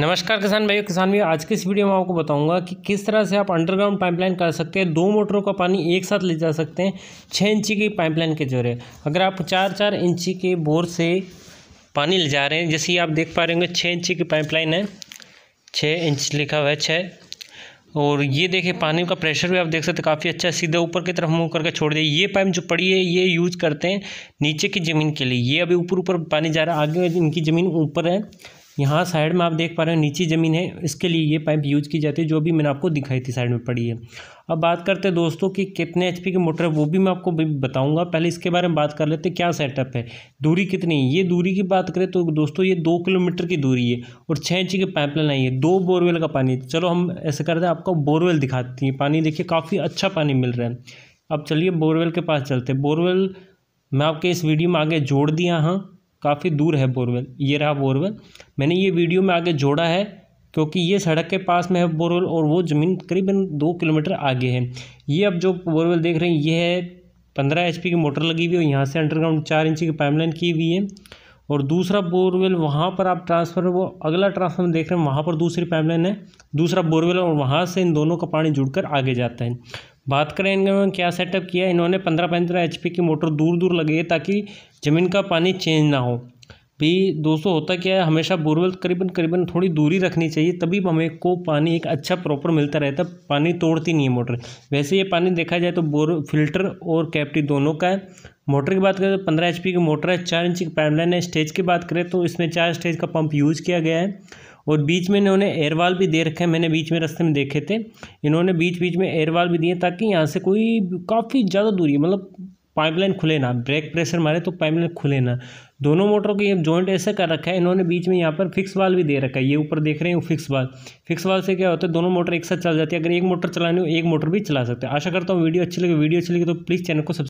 नमस्कार किसान भाइयों किसान भाई आज के इस वीडियो में आपको बताऊंगा कि किस तरह से आप अंडरग्राउंड पाइपलाइन कर सकते हैं दो मोटरों का पानी एक साथ ले जा सकते हैं छः इंची की पाइपलाइन के जरिए अगर आप चार चार इंची के बोर से पानी ले जा रहे हैं जैसे आप देख पा रहे होंगे छः इंची की पाइपलाइन है छः इंच लिखा हुआ है छः और ये देखिए पानी का प्रेशर भी आप देख सकते काफ़ी अच्छा सीधे ऊपर की तरफ मुँह करके छोड़ दिए ये पाइप जो पड़ी है ये यूज़ करते हैं नीचे की ज़मीन के लिए ये अभी ऊपर ऊपर पानी जा रहा है आगे इनकी ज़मीन ऊपर है यहाँ साइड में आप देख पा रहे हैं नीची ज़मीन है इसके लिए ये पाइप यूज़ की जाती है जो भी मैंने आपको दिखाई थी साइड में पड़ी है अब बात करते हैं दोस्तों कि कितने एच की मोटर है वो भी मैं आपको बताऊँगा पहले इसके बारे में बात कर लेते क्या सेटअप है दूरी कितनी है ये दूरी की बात करें तो दोस्तों ये दो किलोमीटर की दूरी है और छः इंच की पाइप आई है दो बोरवेल का पानी चलो हम ऐसे करते हैं आपको बोरवेल दिखाती हैं पानी देखिए काफ़ी अच्छा पानी मिल रहा है अब चलिए बोरवेल के पास चलते बोरवेल मैं आपके इस वीडियो में आगे जोड़ दिया हाँ काफ़ी दूर है बोरवेल ये रहा बोरवेल मैंने ये वीडियो में आगे जोड़ा है क्योंकि ये सड़क के पास में है बोरवेल और वो ज़मीन करीबन दो किलोमीटर आगे है ये अब जो बोरवेल देख रहे हैं ये है पंद्रह एच की मोटर लगी हुई है यहाँ से अंडरग्राउंड चार इंची की पाइपलाइन की हुई है और दूसरा बोरवेल वहाँ पर आप ट्रांसफर वो अगला ट्रांसफर देख रहे हैं वहाँ पर दूसरी पाइपलाइन है दूसरा बोरवेल और वहाँ से इन दोनों का पानी जुड़कर आगे जाता है बात करें इन्होंने क्या सेटअप किया इन्होंने पंद्रह पंद्रह एच की मोटर दूर दूर लगी ताकि ज़मीन का पानी चेंज ना हो भी दोस्तों होता क्या है हमेशा बोरवेल करीबन करीबन थोड़ी दूरी रखनी चाहिए तभी हमें को पानी एक अच्छा प्रॉपर मिलता रहता है पानी तोड़ती नहीं है मोटर वैसे ये पानी देखा जाए तो बोर फिल्टर और कैप्टी दोनों का है मोटर की बात करें तो पंद्रह एच की मोटर है चार इंच की पैमलाइन है स्टेज की बात करें तो इसमें चार स्टेज का पंप यूज़ किया गया है और बीच में इन्होंने एयरवाल भी दे रखे हैं मैंने बीच में रास्ते में देखे थे इन्होंने बीच बीच में एयरवाल भी दिए ताकि यहाँ से कोई काफ़ी ज़्यादा दूरी मतलब पाइपलाइन खुले ना ब्रेक प्रेशर मारे तो पाइपलाइन खुले ना दोनों मोटरों के ये जॉइंट ऐसे कर रखा है इन्होंने बीच में यहाँ पर फिक्स वाल भी दे रखा है ये ऊपर देख रहे हैं फिक्स वाल फिक्स वाल से क्या होता है दोनों मोटर एक साथ चल जाती है अगर एक मोटर चलानी हो एक मोटर भी चला सकते हैं आशा करता हूँ वीडियो अच्छी लगी वीडियो अच्छी लगी तो प्लीज़ चैनल को सब्सक्राइब